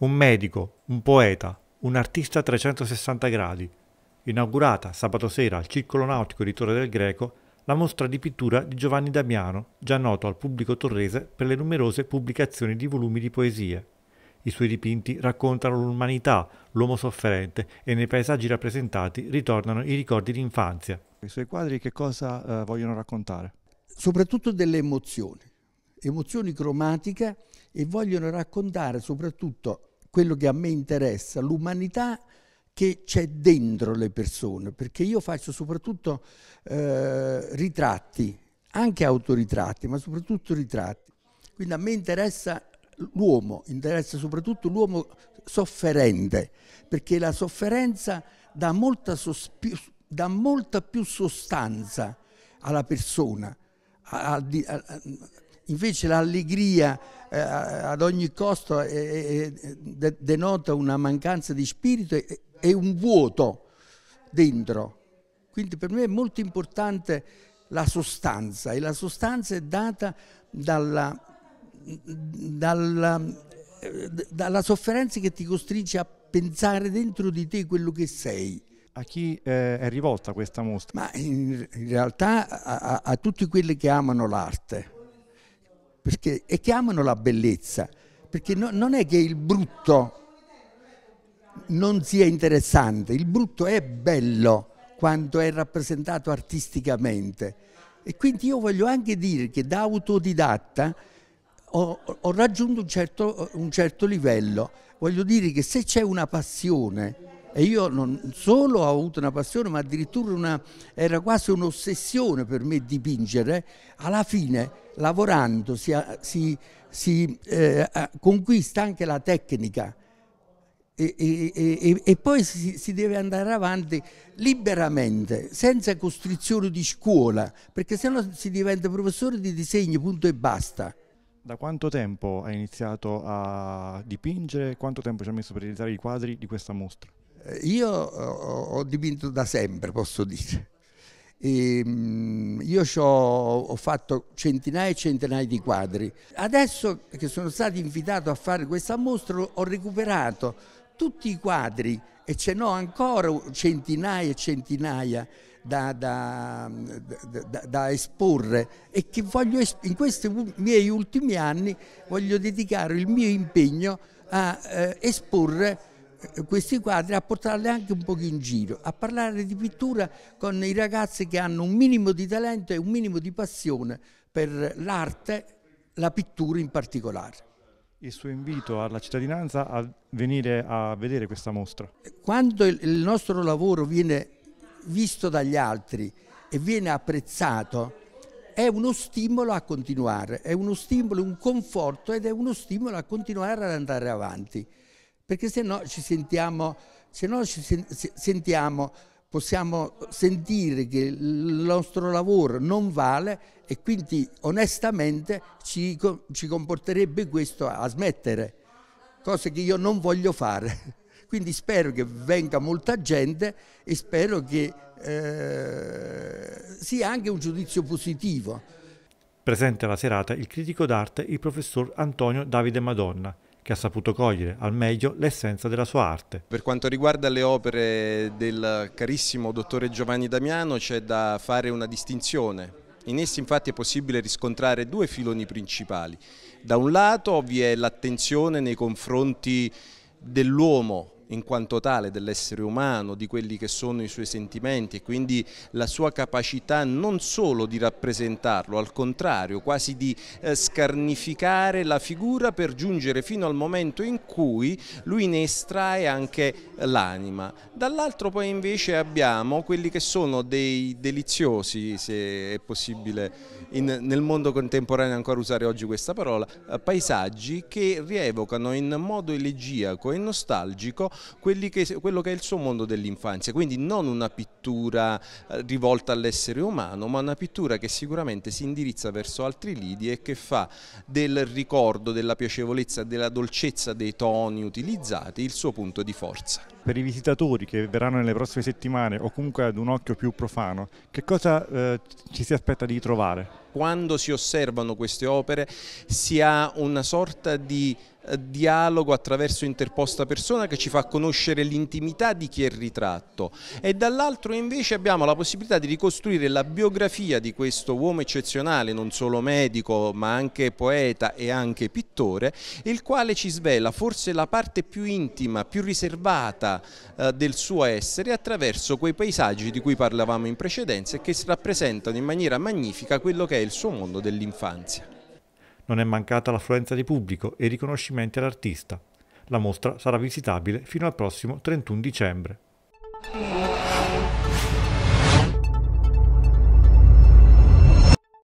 un medico, un poeta, un artista a 360 gradi, inaugurata sabato sera al Circolo Nautico di Torre del Greco la mostra di pittura di Giovanni Damiano, già noto al pubblico torrese per le numerose pubblicazioni di volumi di poesie. I suoi dipinti raccontano l'umanità, l'uomo sofferente e nei paesaggi rappresentati ritornano i ricordi di infanzia. I suoi quadri che cosa eh, vogliono raccontare? Soprattutto delle emozioni, emozioni cromatiche e vogliono raccontare soprattutto quello che a me interessa, l'umanità che c'è dentro le persone, perché io faccio soprattutto eh, ritratti, anche autoritratti, ma soprattutto ritratti. Quindi a me interessa l'uomo, interessa soprattutto l'uomo sofferente, perché la sofferenza dà molta, dà molta più sostanza alla persona, a, a, a, Invece l'allegria eh, ad ogni costo eh, eh, denota una mancanza di spirito e, e un vuoto dentro. Quindi per me è molto importante la sostanza e la sostanza è data dalla, dalla, eh, dalla, sofferenza che ti costringe a pensare dentro di te quello che sei. A chi eh, è rivolta questa mostra? Ma in, in realtà a, a, a tutti quelli che amano l'arte perché, e chiamano la bellezza, perché no, non è che il brutto non sia interessante, il brutto è bello quando è rappresentato artisticamente. E quindi io voglio anche dire che da autodidatta ho, ho raggiunto un certo, un certo livello. Voglio dire che se c'è una passione, e io non solo ho avuto una passione, ma addirittura una, era quasi un'ossessione per me dipingere. Alla fine, lavorando, si, eh, si, si eh, conquista anche la tecnica. E, e, e, e poi si, si, deve andare avanti liberamente, senza costrizione di scuola, perché sennò si diventa professore di disegno, punto e basta. Da quanto tempo hai iniziato a dipingere? Quanto tempo ci ha messo per realizzare i quadri di questa mostra? Eh, io eh, ho dipinto da sempre, posso dire. E ehm, io ho fatto centinaia e centinaia di quadri. Adesso che sono stato invitato a fare questa mostra ho recuperato tutti i quadri e ce n'ho ancora centinaia e centinaia da, da, da, da esporre e che voglio in questi miei ultimi anni voglio dedicare il mio impegno a eh, esporre eh, questi quadri a portarli anche un po' in giro, a parlare di pittura con i ragazzi che hanno un minimo di talento e un minimo di passione per l'arte, la pittura in particolare il suo invito alla cittadinanza a venire a vedere questa mostra? Quando il nostro lavoro viene visto dagli altri e viene apprezzato, è uno stimolo a continuare, è uno stimolo, un conforto ed è uno stimolo a continuare ad andare avanti perché se no ci sentiamo, se no ci sentiamo, possiamo sentire che il nostro lavoro non vale e quindi onestamente ci, ci comporterebbe questo a smettere, cose che io non voglio fare. Quindi spero che venga molta gente e spero che eh, sia anche un giudizio positivo. Presente alla serata il critico d'arte, il professor Antonio Davide Madonna, che ha saputo cogliere al meglio l'essenza della sua arte. Per quanto riguarda le opere del carissimo dottore Giovanni Damiano c'è da fare una distinzione. In essi infatti è possibile riscontrare due filoni principali. Da un lato vi è l'attenzione nei confronti dell'uomo in quanto tale dell'essere umano, di quelli che sono i suoi sentimenti e quindi la sua capacità non solo di rappresentarlo, al contrario quasi di eh, scarnificare la figura per giungere fino al momento in cui lui ne estrae anche l'anima. Dall'altro poi invece abbiamo quelli che sono dei deliziosi, se è possibile in, nel mondo contemporaneo ancora usare oggi questa parola, eh, paesaggi che rievocano in modo elegiaco e nostalgico che, quello che è il suo mondo dell'infanzia, quindi non una pittura eh, rivolta all'essere umano, ma una pittura che sicuramente si indirizza verso altri lidi e che fa del ricordo, della piacevolezza, della dolcezza dei toni utilizzati il suo punto di forza. Per i visitatori che verranno nelle prossime settimane o comunque ad un occhio più profano, che cosa eh, ci si aspetta di trovare? Quando si osservano queste opere si ha una sorta di eh, dialogo attraverso interposta persona che ci fa conoscere l'intimità di chi è il ritratto e dall'altro invece abbiamo la possibilità di ricostruire la biografia di questo uomo eccezionale, non solo medico ma anche poeta e anche pittore, il quale ci svela forse la parte più intima, più riservata eh, del suo essere attraverso quei paesaggi di cui parlavamo in precedenza e che rappresentano in maniera magnifica quello che è il suo mondo dell'infanzia. Non è mancata l'affluenza di pubblico e i riconoscimenti all'artista. La mostra sarà visitabile fino al prossimo 31 dicembre.